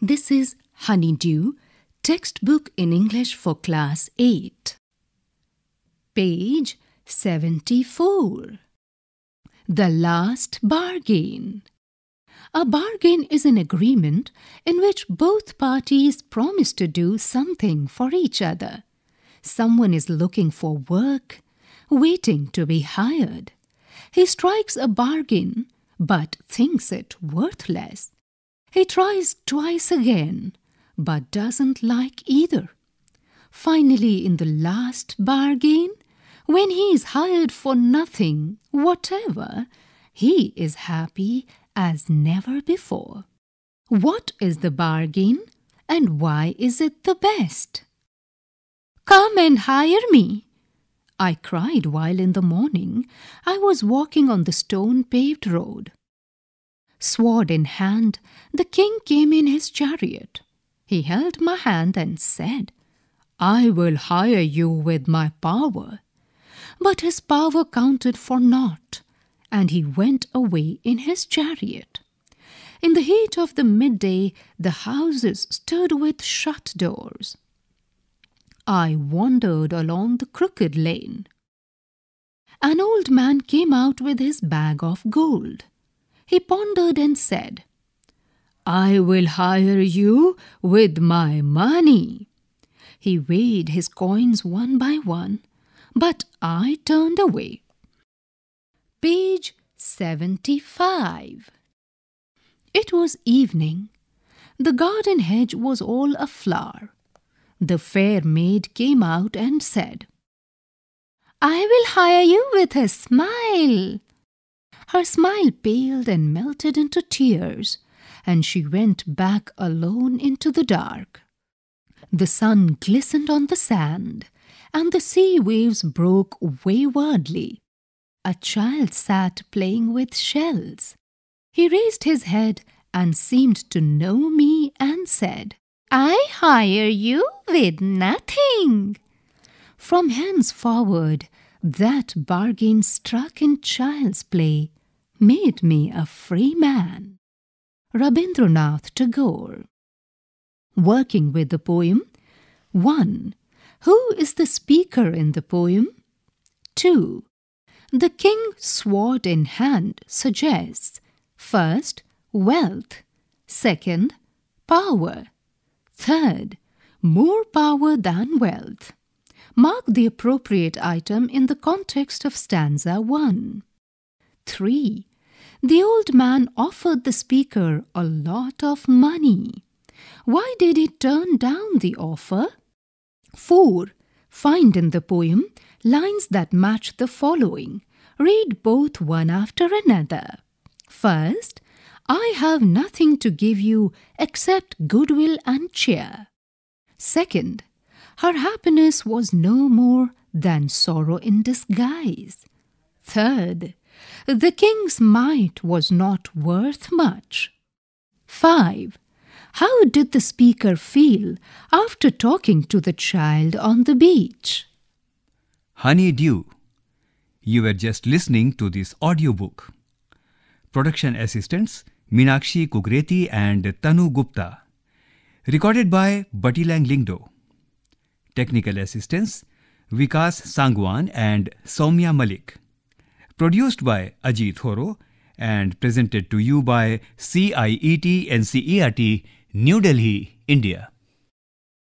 This is Honeydew, textbook in English for Class 8. Page 74. The Last Bargain. A bargain is an agreement in which both parties promise to do something for each other. Someone is looking for work, waiting to be hired. He strikes a bargain but thinks it worthless. He tries twice again, but doesn't like either. Finally, in the last bargain, when he is hired for nothing whatever, he is happy as never before. What is the bargain and why is it the best? Come and hire me, I cried while in the morning I was walking on the stone paved road. Sword in hand, the king came in his chariot. He held my hand and said, I will hire you with my power. But his power counted for naught, and he went away in his chariot. In the heat of the midday, the houses stood with shut doors. I wandered along the crooked lane. An old man came out with his bag of gold he pondered and said, I will hire you with my money. He weighed his coins one by one, but I turned away. Page 75. It was evening. The garden hedge was all aflower. The fair maid came out and said, I will hire you with a smile her smile paled and melted into tears, and she went back alone into the dark. The sun glistened on the sand, and the sea waves broke waywardly. A child sat playing with shells. He raised his head and seemed to know me and said, I hire you with nothing. From henceforward, that bargain struck in child's play made me a free man. Rabindranath Tagore. Working with the poem 1. Who is the speaker in the poem? 2. The king sword in hand suggests first, wealth, second, power, third, more power than wealth. Mark the appropriate item in the context of stanza 1 three, the old man offered the speaker a lot of money. Why did he turn down the offer? 4. Find in the poem lines that match the following. Read both one after another. First, I have nothing to give you except goodwill and cheer. Second, her happiness was no more than sorrow in disguise. Third, the king's might was not worth much. 5. How did the speaker feel after talking to the child on the beach? Honeydew, you were just listening to this audiobook. Production assistants Minakshi Kugreti and Tanu Gupta. Recorded by Batilang Lingdo. Technical assistance Vikas Sangwan and Soumya Malik produced by Ajit Thoro and presented to you by CIET and CERT, New Delhi, India.